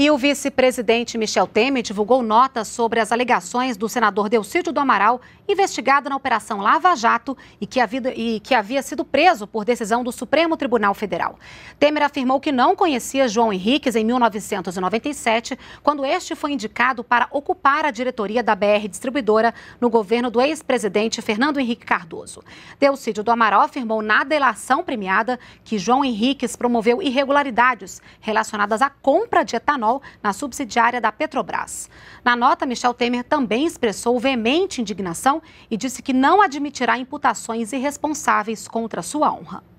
E o vice-presidente Michel Temer divulgou nota sobre as alegações do senador Delcídio do Amaral, investigado na Operação Lava Jato e que, havia, e que havia sido preso por decisão do Supremo Tribunal Federal. Temer afirmou que não conhecia João Henriques em 1997, quando este foi indicado para ocupar a diretoria da BR Distribuidora no governo do ex-presidente Fernando Henrique Cardoso. Delcídio do Amaral afirmou na delação premiada que João Henriques promoveu irregularidades relacionadas à compra de etanol etanol na subsidiária da Petrobras. Na nota, Michel Temer também expressou veemente indignação e disse que não admitirá imputações irresponsáveis contra sua honra.